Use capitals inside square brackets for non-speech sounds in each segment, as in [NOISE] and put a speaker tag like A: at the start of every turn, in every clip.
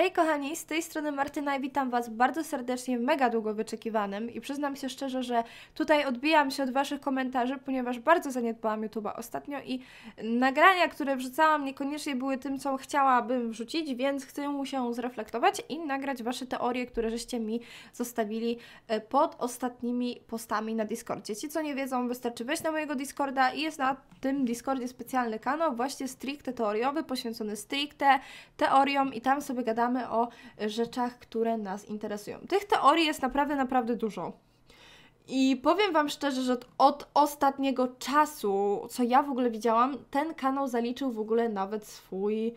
A: Hej kochani, z tej strony Martyna i witam Was bardzo serdecznie w mega długo wyczekiwanym i przyznam się szczerze, że tutaj odbijam się od Waszych komentarzy, ponieważ bardzo zaniedbałam YouTube'a ostatnio i nagrania, które wrzucałam niekoniecznie były tym, co chciałabym wrzucić, więc chcę mu się zreflektować i nagrać Wasze teorie, które żeście mi zostawili e, pod ostatnimi postami na Discordzie. Ci, co nie wiedzą, wystarczy wejść na mojego Discorda i jest na tym Discordzie specjalny kanał właśnie stricte teoriowy, poświęcony stricte teoriom i tam sobie gadamy rozmawiamy o e, rzeczach, które nas interesują. Tych teorii jest naprawdę, naprawdę dużo. I powiem Wam szczerze, że od ostatniego czasu, co ja w ogóle widziałam, ten kanał zaliczył w ogóle nawet swój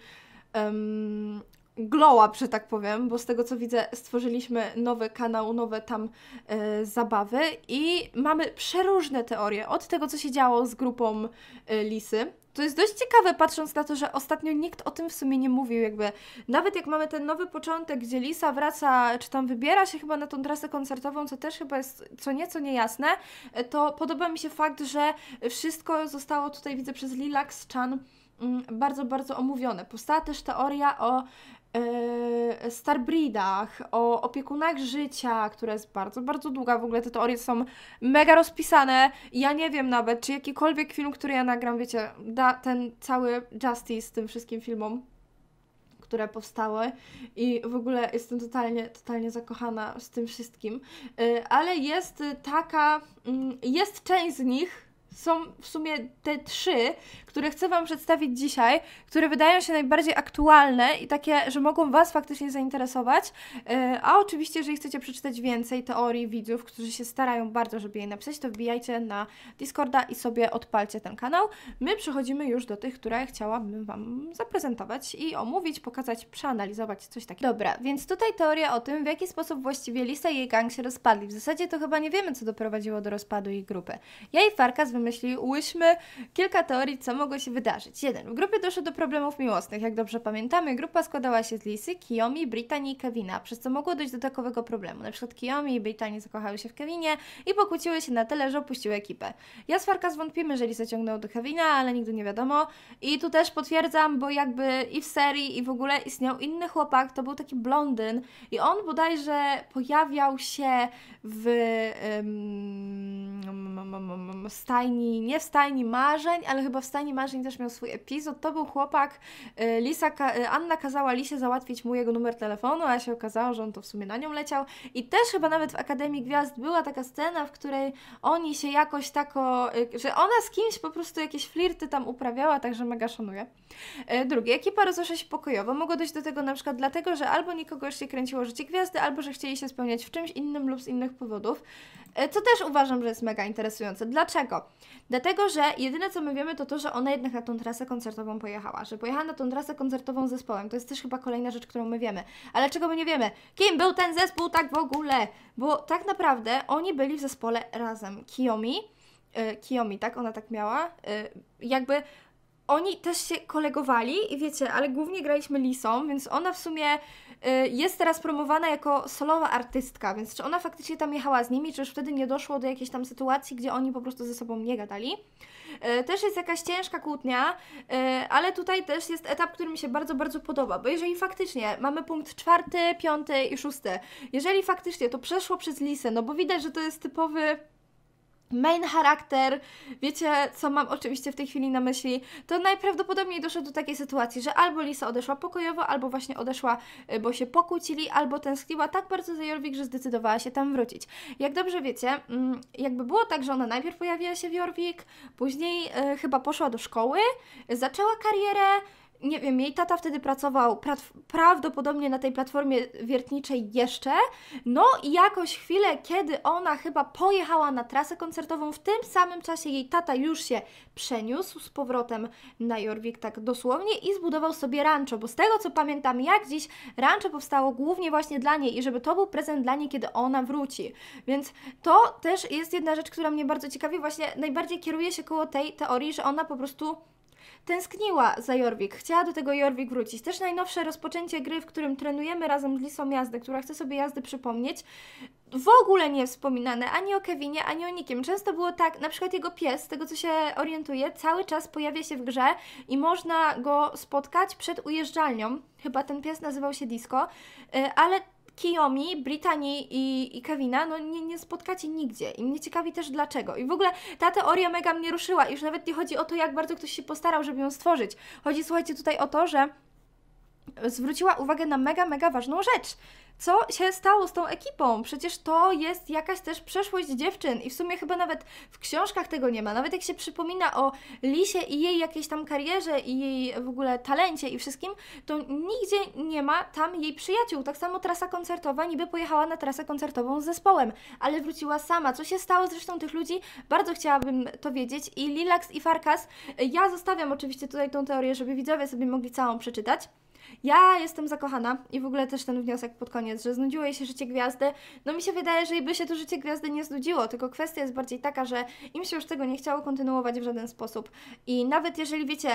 A: um, glow-up, że tak powiem, bo z tego co widzę, stworzyliśmy nowy kanał, nowe tam e, zabawy i mamy przeróżne teorie. Od tego, co się działo z grupą e, Lisy, to jest dość ciekawe, patrząc na to, że ostatnio nikt o tym w sumie nie mówił, jakby. Nawet jak mamy ten nowy początek, gdzie Lisa wraca, czy tam wybiera się chyba na tą trasę koncertową, co też chyba jest co nieco niejasne, to podoba mi się fakt, że wszystko zostało tutaj, widzę, przez Lilax Chan Mm, bardzo, bardzo omówione. Powstała też teoria o yy, starbreedach, o opiekunach życia, która jest bardzo, bardzo długa. W ogóle te teorie są mega rozpisane. Ja nie wiem nawet, czy jakikolwiek film, który ja nagram, wiecie, da ten cały justice tym wszystkim filmom które powstały i w ogóle jestem totalnie, totalnie zakochana z tym wszystkim, e, ale jest taka, mm, jest część z nich, są w sumie te trzy, które chcę Wam przedstawić dzisiaj, które wydają się najbardziej aktualne i takie, że mogą Was faktycznie zainteresować. E, a oczywiście, jeżeli chcecie przeczytać więcej teorii widzów, którzy się starają bardzo, żeby je napisać, to wbijajcie na Discorda i sobie odpalcie ten kanał. My przechodzimy już do tych, które chciałabym Wam zaprezentować i omówić, pokazać, przeanalizować coś takiego. Dobra, więc tutaj teoria o tym, w jaki sposób właściwie Lisa i jej gang się rozpadli. W zasadzie to chyba nie wiemy, co doprowadziło do rozpadu ich grupy. Ja i Farkas wymyślili myśli, ułyśmy kilka teorii, co mogło się wydarzyć. Jeden. W grupie doszło do problemów miłosnych. Jak dobrze pamiętamy, grupa składała się z Lisy, Kiyomi, Brittany i Kevina, przez co mogło dojść do takowego problemu. Na przykład Kiyomi i Brittany zakochały się w Kevinie i pokłóciły się na tyle, że opuściły ekipę. Ja z farka zwątpimy, że Lisa ciągnął do Kevina, ale nigdy nie wiadomo. I tu też potwierdzam, bo jakby i w serii, i w ogóle istniał inny chłopak, to był taki blondyn i on bodajże pojawiał się w um, stajni stajni, nie w stajni marzeń, ale chyba w stajni marzeń też miał swój epizod. To był chłopak, y, Lisa, y, Anna kazała Lisie załatwić mu jego numer telefonu, a się okazało, że on to w sumie na nią leciał. I też chyba nawet w Akademii Gwiazd była taka scena, w której oni się jakoś tako, y, że ona z kimś po prostu jakieś flirty tam uprawiała, także mega szanuję. Drugie, ekipa rozeszła się pokojowo. Mogło dojść do tego na przykład dlatego, że albo nikogo jeszcze nie kręciło życie gwiazdy, albo że chcieli się spełniać w czymś innym lub z innych powodów, co też uważam, że jest mega interesujące. Dlaczego? Dlatego, że jedyne co my wiemy to to, że ona jednak na tą trasę koncertową pojechała, że pojechała na tą trasę koncertową z zespołem. To jest też chyba kolejna rzecz, którą my wiemy. Ale czego my nie wiemy? Kim był ten zespół tak w ogóle? Bo tak naprawdę oni byli w zespole razem. Kiyomi, y, Kiyomi, tak? Ona tak miała. Y, jakby oni też się kolegowali i wiecie, ale głównie graliśmy Lisą, więc ona w sumie y, jest teraz promowana jako solowa artystka, więc czy ona faktycznie tam jechała z nimi, czy już wtedy nie doszło do jakiejś tam sytuacji, gdzie oni po prostu ze sobą nie gadali. Y, też jest jakaś ciężka kłótnia, y, ale tutaj też jest etap, który mi się bardzo, bardzo podoba, bo jeżeli faktycznie mamy punkt czwarty, piąty i szósty, jeżeli faktycznie to przeszło przez Lisę, no bo widać, że to jest typowy main charakter, wiecie co mam oczywiście w tej chwili na myśli, to najprawdopodobniej doszło do takiej sytuacji, że albo Lisa odeszła pokojowo, albo właśnie odeszła, y, bo się pokłócili, albo tęskniła tak bardzo za Jorwik, że zdecydowała się tam wrócić. Jak dobrze wiecie, mm, jakby było tak, że ona najpierw pojawiła się w Jorwik, później y, chyba poszła do szkoły, zaczęła karierę, nie wiem, jej tata wtedy pracował pra prawdopodobnie na tej platformie wiertniczej jeszcze. No i jakoś chwilę, kiedy ona chyba pojechała na trasę koncertową, w tym samym czasie jej tata już się przeniósł z powrotem na Jorvik, tak dosłownie, i zbudował sobie rancho, bo z tego co pamiętam, jak dziś rancho powstało głównie właśnie dla niej i żeby to był prezent dla niej, kiedy ona wróci. Więc to też jest jedna rzecz, która mnie bardzo ciekawi, właśnie najbardziej kieruje się koło tej teorii, że ona po prostu Tęskniła za Jorwik, chciała do tego Jorwik wrócić. Też najnowsze rozpoczęcie gry, w którym trenujemy razem z Lisą jazdę, która chce sobie jazdy przypomnieć, w ogóle nie wspominane ani o Kevinie, ani o nikim. Często było tak, na przykład jego pies, z tego co się orientuje, cały czas pojawia się w grze i można go spotkać przed ujeżdżalnią. Chyba ten pies nazywał się Disco, y, ale Kiyomi, Brittany i, i Kevina no nie, nie spotkacie nigdzie i mnie ciekawi też dlaczego. I w ogóle ta teoria mega mnie ruszyła, już nawet nie chodzi o to, jak bardzo ktoś się postarał, żeby ją stworzyć. Chodzi, słuchajcie, tutaj o to, że zwróciła uwagę na mega, mega ważną rzecz, co się stało z tą ekipą? Przecież to jest jakaś też przeszłość dziewczyn i w sumie chyba nawet w książkach tego nie ma. Nawet jak się przypomina o Lisie i jej jakiejś tam karierze i jej w ogóle talencie i wszystkim, to nigdzie nie ma tam jej przyjaciół. Tak samo trasa koncertowa niby pojechała na trasę koncertową z zespołem, ale wróciła sama. Co się stało zresztą tych ludzi? Bardzo chciałabym to wiedzieć i Lilax i Farkas, ja zostawiam oczywiście tutaj tą teorię, żeby widzowie sobie mogli całą przeczytać. Ja jestem zakochana i w ogóle też ten wniosek pod koniec, że znudziło jej się życie gwiazdy. No mi się wydaje, że by się to życie gwiazdy nie znudziło, tylko kwestia jest bardziej taka, że im się już tego nie chciało kontynuować w żaden sposób. I nawet jeżeli wiecie,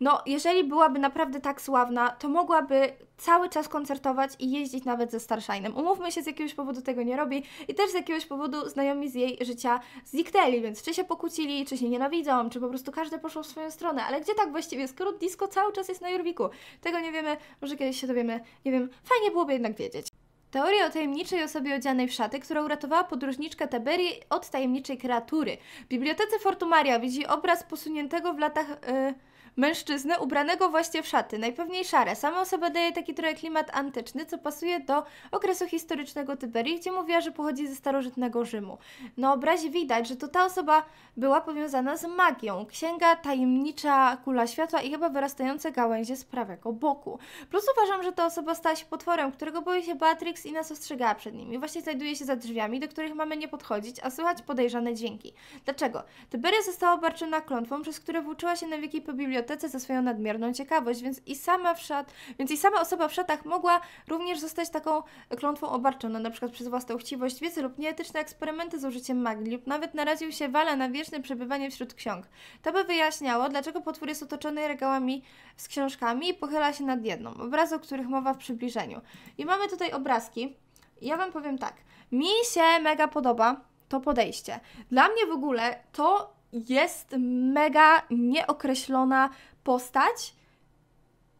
A: no, jeżeli byłaby naprawdę tak sławna, to mogłaby cały czas koncertować i jeździć nawet ze Starshinem. Umówmy się, z jakiegoś powodu tego nie robi i też z jakiegoś powodu znajomi z jej życia zniknęli, więc czy się pokłócili, czy się nienawidzą, czy po prostu każdy poszło w swoją stronę, ale gdzie tak właściwie, skoro disco cały czas jest na Jurwiku? Tego nie wiemy, może kiedyś się dowiemy, nie wiem, fajnie byłoby jednak wiedzieć. Teoria o tajemniczej osobie odzianej w szaty, która uratowała podróżniczkę Taberii od tajemniczej kreatury. W bibliotece Fortumaria widzi obraz posuniętego w latach... Yy mężczyznę ubranego właśnie w szaty, najpewniej szare. Sama osoba daje taki trochę klimat antyczny, co pasuje do okresu historycznego Tyberii, gdzie mówiła, że pochodzi ze starożytnego Rzymu. Na obrazie widać, że to ta osoba była powiązana z magią. Księga, tajemnicza kula światła i chyba wyrastające gałęzie z prawego boku. Plus uważam, że ta osoba stała się potworem, którego boi się Beatrix i nas ostrzegała przed nimi. Właśnie znajduje się za drzwiami, do których mamy nie podchodzić, a słychać podejrzane dźwięki. Dlaczego? Tyberia została obarczona klątwą, przez które włóczyła się na wieki po bibliotece bibliotece za swoją nadmierną ciekawość, więc i sama, w szat, więc i sama osoba w szatach mogła również zostać taką klątwą obarczona, no, na przykład przez własną chciwość, wiedzy lub nieetyczne eksperymenty z użyciem magii, lub nawet naraził się Wala na wieczne przebywanie wśród ksiąg. To by wyjaśniało, dlaczego potwór jest otoczony regałami z książkami i pochyla się nad jedną, obrazy, o których mowa w przybliżeniu. I mamy tutaj obrazki. Ja Wam powiem tak, mi się mega podoba to podejście. Dla mnie w ogóle to jest mega nieokreślona postać,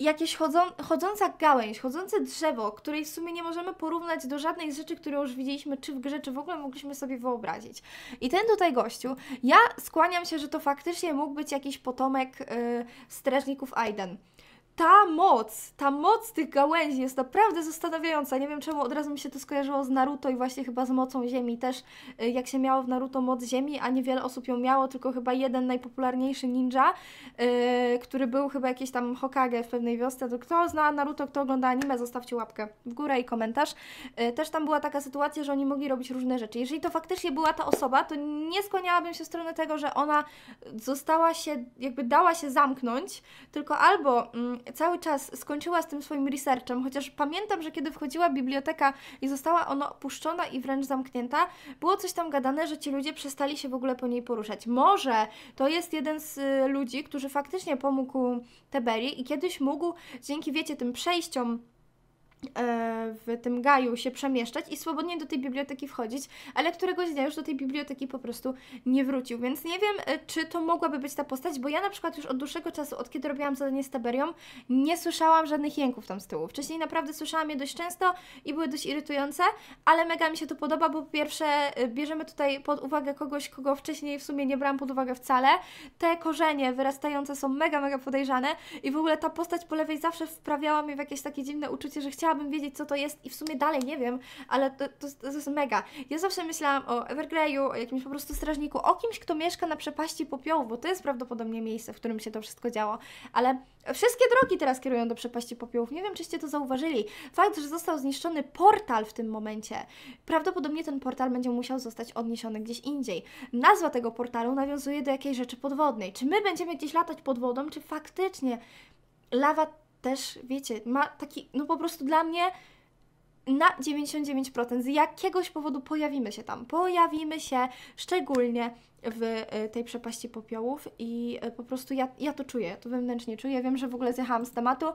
A: jakieś chodzą, chodząca gałęź, chodzące drzewo, której w sumie nie możemy porównać do żadnej z rzeczy, którą już widzieliśmy, czy w grze, czy w ogóle mogliśmy sobie wyobrazić. I ten tutaj gościu, ja skłaniam się, że to faktycznie mógł być jakiś potomek y, strażników Aiden ta moc, ta moc tych gałęzi jest naprawdę zastanawiająca. Nie wiem czemu od razu mi się to skojarzyło z Naruto i właśnie chyba z mocą ziemi też. Y, jak się miało w Naruto moc ziemi, a niewiele osób ją miało, tylko chyba jeden najpopularniejszy ninja, yy, który był chyba jakiś tam Hokage w pewnej wiosce. To kto zna Naruto, kto ogląda anime, zostawcie łapkę w górę i komentarz. Yy, też tam była taka sytuacja, że oni mogli robić różne rzeczy. Jeżeli to faktycznie była ta osoba, to nie skłaniałabym się w stronę tego, że ona została się, jakby dała się zamknąć, tylko albo... Yy, cały czas skończyła z tym swoim researchem, chociaż pamiętam, że kiedy wchodziła biblioteka i została ona opuszczona i wręcz zamknięta, było coś tam gadane, że ci ludzie przestali się w ogóle po niej poruszać. Może to jest jeden z y, ludzi, którzy faktycznie pomógł Teberi i kiedyś mógł dzięki, wiecie, tym przejściom E, w tym gaju się przemieszczać i swobodnie do tej biblioteki wchodzić, ale któregoś dnia już do tej biblioteki po prostu nie wrócił. Więc nie wiem, e, czy to mogłaby być ta postać, bo ja na przykład już od dłuższego czasu, od kiedy robiłam zadanie z Taberią, nie słyszałam żadnych jęków tam z tyłu. Wcześniej naprawdę słyszałam je dość często i były dość irytujące, ale mega mi się to podoba, bo po pierwsze e, bierzemy tutaj pod uwagę kogoś, kogo wcześniej w sumie nie brałam pod uwagę wcale. Te korzenie wyrastające są mega, mega podejrzane i w ogóle ta postać po lewej zawsze wprawiała mnie w jakieś takie dziwne uczucie, że chciałam chciałabym wiedzieć, co to jest i w sumie dalej nie wiem, ale to, to, to jest mega. Ja zawsze myślałam o Evergreju, o jakimś po prostu strażniku, o kimś, kto mieszka na przepaści popiołów, bo to jest prawdopodobnie miejsce, w którym się to wszystko działo, ale wszystkie drogi teraz kierują do przepaści popiołów. Nie wiem, czyście to zauważyli. Fakt, że został zniszczony portal w tym momencie. Prawdopodobnie ten portal będzie musiał zostać odniesiony gdzieś indziej. Nazwa tego portalu nawiązuje do jakiejś rzeczy podwodnej. Czy my będziemy gdzieś latać pod wodą, czy faktycznie lawa też, wiecie, ma taki, no po prostu dla mnie na 99% z jakiegoś powodu pojawimy się tam. Pojawimy się szczególnie w e, tej przepaści popiołów i e, po prostu ja, ja to czuję, to wewnętrznie czuję. Wiem, że w ogóle zjechałam z tematu.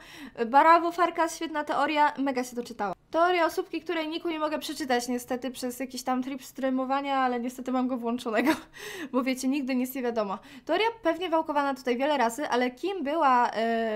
A: Brawo, Farka, świetna teoria, mega się doczytała. Teoria o słupki, której niku nie mogę przeczytać niestety przez jakiś tam trip streamowania, ale niestety mam go włączonego, [LAUGHS] bo wiecie, nigdy nic nie wiadomo. Teoria pewnie wałkowana tutaj wiele razy, ale kim była,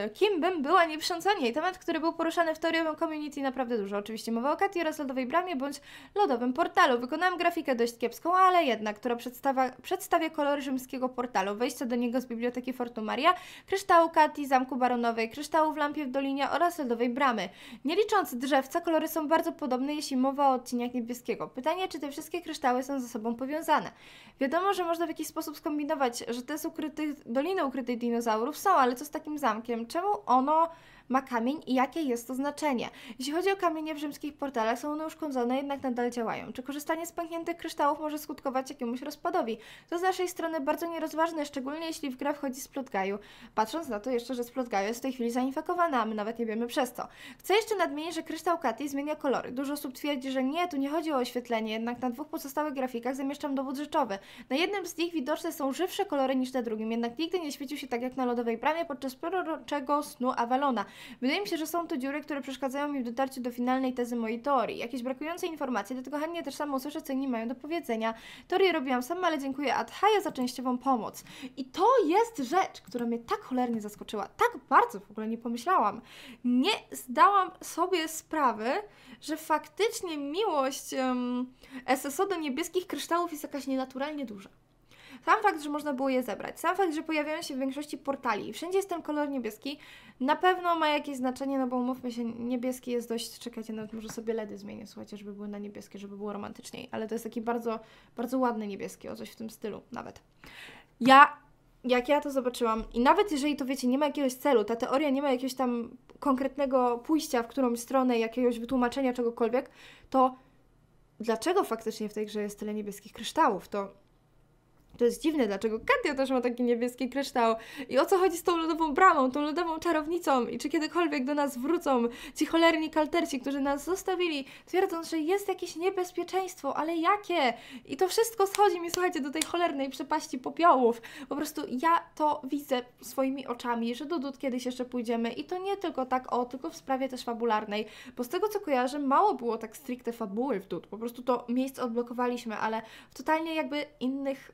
A: yy, kim bym była nie pisząc niej? Temat, który był poruszany w teoriowym community naprawdę dużo. Oczywiście mowa o Katii oraz Lodowej Bramie bądź Lodowym Portalu. Wykonałam grafikę dość kiepską, ale jednak, która przedstawia, przedstawia kolory rzymskiego portalu. Wejście do niego z biblioteki Fortu Maria, kryształu Katii, Zamku Baronowej, kryształu w lampie w Dolinie oraz Lodowej Bramy. Nie licząc drzewca, kolor kolory są bardzo podobne, jeśli mowa o odcieniach niebieskiego. Pytanie, czy te wszystkie kryształy są ze sobą powiązane. Wiadomo, że można w jakiś sposób skombinować, że te z ukrytych, Doliny Ukrytych Dinozaurów są, ale co z takim zamkiem? Czemu ono ma kamień i jakie jest to znaczenie. Jeśli chodzi o kamienie w rzymskich portalach, są one uszkodzone, jednak nadal działają. Czy korzystanie z pękniętych kryształów może skutkować jakiemuś rozpadowi? To z naszej strony bardzo nierozważne, szczególnie jeśli w grę wchodzi splot gaju. Patrząc na to jeszcze, że splot gaju jest w tej chwili zainfekowana, a my nawet nie wiemy przez co. Chcę jeszcze nadmienić, że kryształ Katy zmienia kolory. Dużo osób twierdzi, że nie, tu nie chodzi o oświetlenie, jednak na dwóch pozostałych grafikach zamieszczam dowód rzeczowy. Na jednym z nich widoczne są żywsze kolory niż na drugim, jednak nigdy nie świecił się tak jak na lodowej bramie podczas proroczego snu Avalona. Wydaje mi się, że są to dziury, które przeszkadzają mi w dotarciu do finalnej tezy mojej teorii. Jakieś brakujące informacje, dlatego chętnie też samo usłyszę, co inni mają do powiedzenia. Teorię robiłam sama, ale dziękuję Adhaya za częściową pomoc. I to jest rzecz, która mnie tak cholernie zaskoczyła. Tak bardzo w ogóle nie pomyślałam. Nie zdałam sobie sprawy, że faktycznie miłość um, SSO do niebieskich kryształów jest jakaś nienaturalnie duża. Sam fakt, że można było je zebrać, sam fakt, że pojawiają się w większości portali i wszędzie jest ten kolor niebieski, na pewno ma jakieś znaczenie, no bo umówmy się, niebieski jest dość, czekajcie, nawet może sobie LEDy zmienię, słuchajcie, żeby były na niebieskie, żeby było romantyczniej, ale to jest taki bardzo, bardzo ładny niebieski, o coś w tym stylu nawet. Ja jak ja to zobaczyłam, i nawet jeżeli to wiecie, nie ma jakiegoś celu, ta teoria nie ma jakiegoś tam konkretnego pójścia w którąś stronę, jakiegoś wytłumaczenia czegokolwiek, to dlaczego faktycznie w tej grze jest tyle niebieskich kryształów? To to jest dziwne, dlaczego Katia też ma taki niebieski kryształ. I o co chodzi z tą lodową bramą, tą lodową czarownicą? I czy kiedykolwiek do nas wrócą ci cholerni kalterci, którzy nas zostawili, twierdząc, że jest jakieś niebezpieczeństwo, ale jakie? I to wszystko schodzi mi, słuchajcie, do tej cholernej przepaści popiołów. Po prostu ja to widzę swoimi oczami, że do Dud kiedyś jeszcze pójdziemy. I to nie tylko tak o, tylko w sprawie też fabularnej. Bo z tego, co kojarzę, mało było tak stricte fabuły w Dud. Po prostu to miejsce odblokowaliśmy, ale w totalnie jakby innych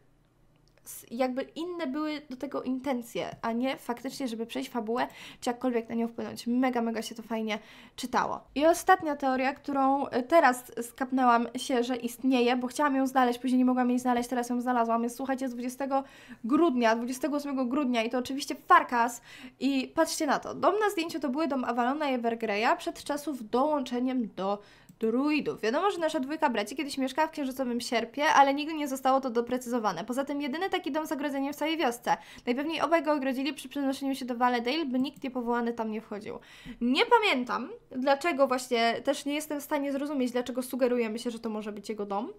A: jakby inne były do tego intencje, a nie faktycznie, żeby przejść fabułę, czy jakkolwiek na nią wpłynąć. Mega, mega się to fajnie czytało. I ostatnia teoria, którą y, teraz skapnęłam się, że istnieje, bo chciałam ją znaleźć, później nie mogłam jej znaleźć, teraz ją znalazłam. Jest, słuchajcie, z 20 grudnia, 28 grudnia i to oczywiście Farkas i patrzcie na to. Dom na zdjęciu to były dom Avalona i Evergreya przed czasów dołączeniem do druidów. Wiadomo, że nasza dwójka braci kiedyś mieszkała w księżycowym sierpie, ale nigdy nie zostało to doprecyzowane. Poza tym jedyny taki dom zagrodzenia w całej wiosce. Najpewniej obaj go ogrodzili przy przenoszeniu się do Valedale, by nikt niepowołany tam nie wchodził. Nie pamiętam, dlaczego właśnie też nie jestem w stanie zrozumieć, dlaczego sugerujemy się, że to może być jego dom.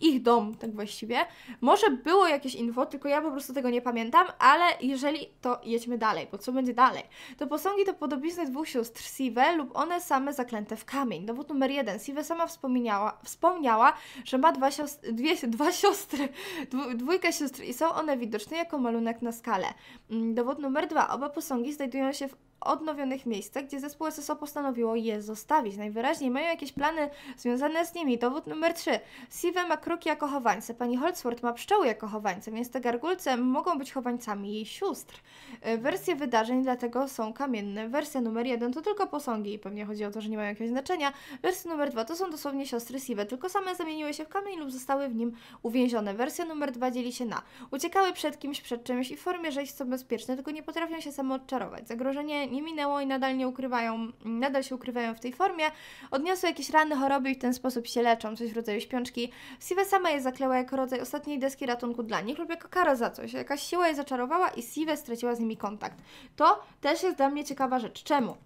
A: Ich dom, tak właściwie. Może było jakieś info, tylko ja po prostu tego nie pamiętam, ale jeżeli to jedźmy dalej, bo co będzie dalej? To posągi to podobizny dwóch sióstr Sive lub one same zaklęte w kamień. Dowód numer jeden. Siwe sama wspomniała, wspomniała że ma dwa siostry, dwie, dwa siostry, dwójkę sióstr i są one widoczne jako malunek na skalę. Mm, dowód numer dwa. Oba posągi znajdują się w odnowionych miejscach, gdzie zespół SSO postanowiło je zostawić. Najwyraźniej mają jakieś plany związane z nimi. Dowód numer 3. Siwe ma kruki jako chowańce. Pani Holdsworth ma pszczoły jako chowańce, więc te gargulce mogą być chowańcami jej sióstr. E, wersje wydarzeń dlatego są kamienne. Wersja numer 1 to tylko posągi i pewnie chodzi o to, że nie mają jakiegoś znaczenia. Wersja numer 2 to są dosłownie siostry Siwe, tylko same zamieniły się w kamień lub zostały w nim uwięzione. Wersja numer 2 dzieli się na uciekały przed kimś, przed czymś i w formie, że jest to bezpieczne, tylko nie potrafią się samo odczarować. Zagrożenie nie minęło i nadal nie ukrywają, nadal się ukrywają w tej formie. Odniosły jakieś rany, choroby i w ten sposób się leczą, coś w rodzaju śpiączki. Siwe sama je zakleła jako rodzaj ostatniej deski ratunku dla nich lub jako kara za coś. Jakaś siła je zaczarowała i Siwe straciła z nimi kontakt. To też jest dla mnie ciekawa rzecz. Czemu?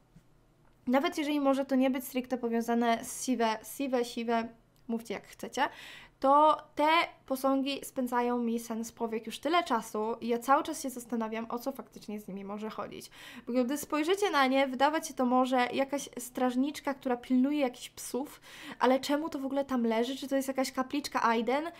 A: Nawet jeżeli może to nie być stricte powiązane z Siwe, Siwe, Siwe, mówcie jak chcecie, to te posągi spędzają mi sens powiek już tyle czasu i ja cały czas się zastanawiam, o co faktycznie z nimi może chodzić. Bo gdy spojrzycie na nie, wydawać się to może jakaś strażniczka, która pilnuje jakichś psów, ale czemu to w ogóle tam leży? Czy to jest jakaś kapliczka Aiden,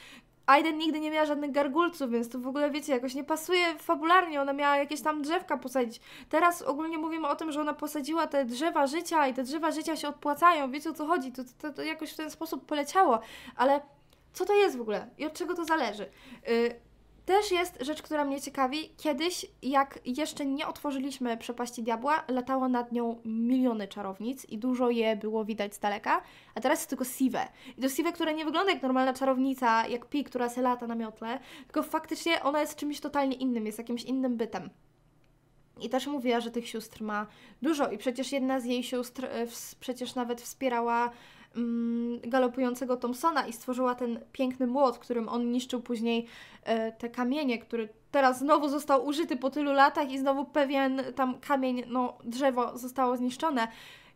A: Aiden nigdy nie miała żadnych gargulców, więc to w ogóle, wiecie, jakoś nie pasuje fabularnie. Ona miała jakieś tam drzewka posadzić. Teraz ogólnie mówimy o tym, że ona posadziła te drzewa życia i te drzewa życia się odpłacają. Wiecie o co chodzi? To, to, to jakoś w ten sposób poleciało, ale co to jest w ogóle i od czego to zależy. Y, też jest rzecz, która mnie ciekawi. Kiedyś, jak jeszcze nie otworzyliśmy przepaści diabła, latało nad nią miliony czarownic i dużo je było widać z daleka, a teraz jest tylko siwe. I to siwe, które nie wygląda jak normalna czarownica, jak pi, która se lata na miotle, tylko faktycznie ona jest czymś totalnie innym, jest jakimś innym bytem. I też mówiła, że tych sióstr ma dużo i przecież jedna z jej sióstr y, w, przecież nawet wspierała Mm, galopującego Thompsona i stworzyła ten piękny młot, którym on niszczył później e, te kamienie, który teraz znowu został użyty po tylu latach i znowu pewien tam kamień, no drzewo zostało zniszczone.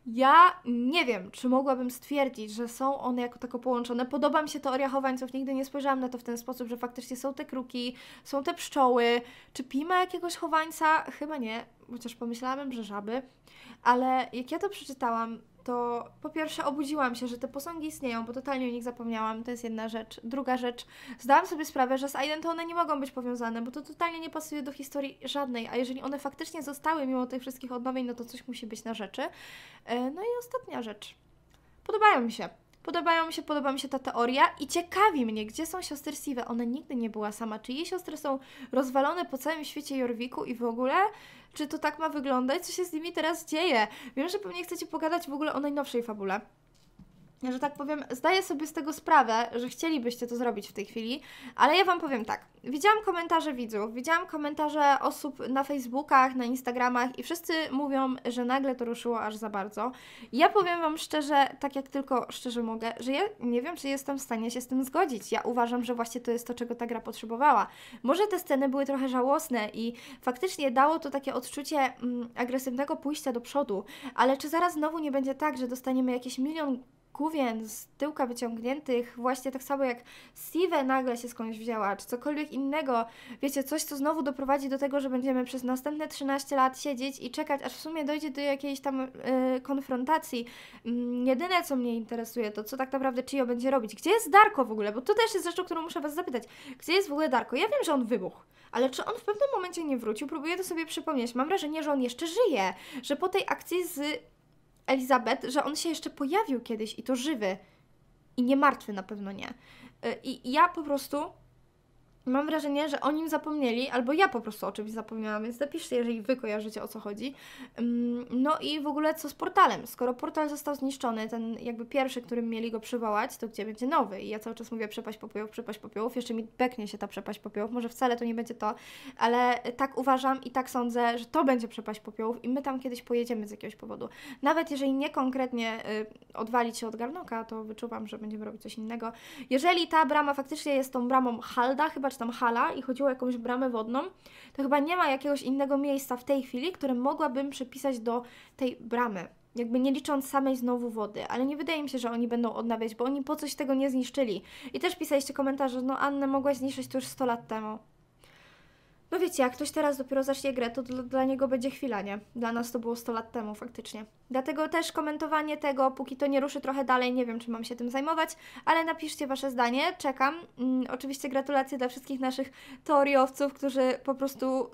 A: Ja nie wiem, czy mogłabym stwierdzić, że są one jako tako połączone. Podoba mi się teoria chowańców, nigdy nie spojrzałam na to w ten sposób, że faktycznie są te kruki, są te pszczoły. Czy pima jakiegoś chowańca? Chyba nie, chociaż pomyślałabym, że żaby. Ale jak ja to przeczytałam, to po pierwsze obudziłam się, że te posągi istnieją, bo totalnie o nich zapomniałam, to jest jedna rzecz. Druga rzecz, zdałam sobie sprawę, że z Aiden to one nie mogą być powiązane, bo to totalnie nie pasuje do historii żadnej, a jeżeli one faktycznie zostały mimo tych wszystkich odnowień, no to coś musi być na rzeczy. E, no i ostatnia rzecz. Podobają mi się. Podobają mi się, podoba mi się ta teoria i ciekawi mnie, gdzie są siostry Siwe. Ona nigdy nie była sama. Czy jej siostry są rozwalone po całym świecie Jorwiku i w ogóle? Czy to tak ma wyglądać? Co się z nimi teraz dzieje? Wiem, że pewnie chcecie pogadać w ogóle o najnowszej fabule że tak powiem, zdaję sobie z tego sprawę, że chcielibyście to zrobić w tej chwili, ale ja Wam powiem tak. Widziałam komentarze widzów, widziałam komentarze osób na Facebookach, na Instagramach i wszyscy mówią, że nagle to ruszyło aż za bardzo. Ja powiem Wam szczerze, tak jak tylko szczerze mogę, że ja nie wiem, czy jestem w stanie się z tym zgodzić. Ja uważam, że właśnie to jest to, czego ta gra potrzebowała. Może te sceny były trochę żałosne i faktycznie dało to takie odczucie mm, agresywnego pójścia do przodu, ale czy zaraz znowu nie będzie tak, że dostaniemy jakieś milion kubien z tyłka wyciągniętych, właśnie tak samo jak Sive nagle się skądś wzięła, czy cokolwiek innego, wiecie, coś, co znowu doprowadzi do tego, że będziemy przez następne 13 lat siedzieć i czekać, aż w sumie dojdzie do jakiejś tam y, konfrontacji. Y, jedyne, co mnie interesuje, to co tak naprawdę Chio będzie robić. Gdzie jest Darko w ogóle? Bo to też jest rzecz, o którą muszę Was zapytać. Gdzie jest w ogóle Darko? Ja wiem, że on wybuchł, ale czy on w pewnym momencie nie wrócił? Próbuję to sobie przypomnieć. Mam wrażenie, że on jeszcze żyje, że po tej akcji z Elizabeth, że on się jeszcze pojawił kiedyś i to żywy. I nie martwy na pewno nie. Y, I ja po prostu Mam wrażenie, że o nim zapomnieli, albo ja po prostu o czymś zapomniałam, więc napiszcie, jeżeli Wy kojarzycie o co chodzi. Mm, no i w ogóle co z portalem? Skoro portal został zniszczony, ten jakby pierwszy, którym mieli go przywołać, to gdzie będzie nowy? I ja cały czas mówię przepaść popiołów, przepaść popiołów, jeszcze mi beknie się ta przepaść popiołów, może wcale to nie będzie to, ale tak uważam i tak sądzę, że to będzie przepaść popiołów i my tam kiedyś pojedziemy z jakiegoś powodu. Nawet jeżeli nie konkretnie y, odwalić się od garnoka, to wyczuwam, że będziemy robić coś innego. Jeżeli ta brama faktycznie jest tą bramą Halda, chyba czy tam hala i chodziło o jakąś bramę wodną, to chyba nie ma jakiegoś innego miejsca w tej chwili, które mogłabym przypisać do tej bramy. Jakby nie licząc samej znowu wody, ale nie wydaje mi się, że oni będą odnawiać, bo oni po coś tego nie zniszczyli. I też pisaliście komentarze, no Annę mogłaś zniszczyć to już 100 lat temu. No wiecie, jak ktoś teraz dopiero zacznie grę, to dla, dla niego będzie chwila, nie? Dla nas to było 100 lat temu faktycznie. Dlatego też komentowanie tego, póki to nie ruszy trochę dalej, nie wiem, czy mam się tym zajmować, ale napiszcie Wasze zdanie, czekam. Mm, oczywiście gratulacje dla wszystkich naszych teoriowców, którzy po prostu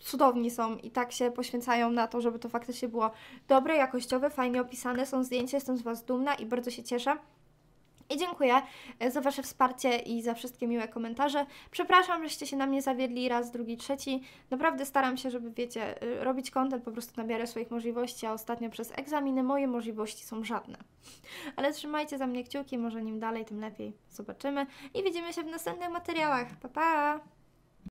A: cudowni są i tak się poświęcają na to, żeby to faktycznie było dobre, jakościowe, fajnie opisane. Są zdjęcia, jestem z Was dumna i bardzo się cieszę. I dziękuję e, za Wasze wsparcie i za wszystkie miłe komentarze. Przepraszam, żeście się na mnie zawiedli raz, drugi, trzeci. Naprawdę staram się, żeby, wiecie, e, robić kontent po prostu na miarę swoich możliwości, a ostatnio przez egzaminy moje możliwości są żadne. Ale trzymajcie za mnie kciuki, może nim dalej, tym lepiej. Zobaczymy i widzimy się w następnych materiałach. Pa, pa!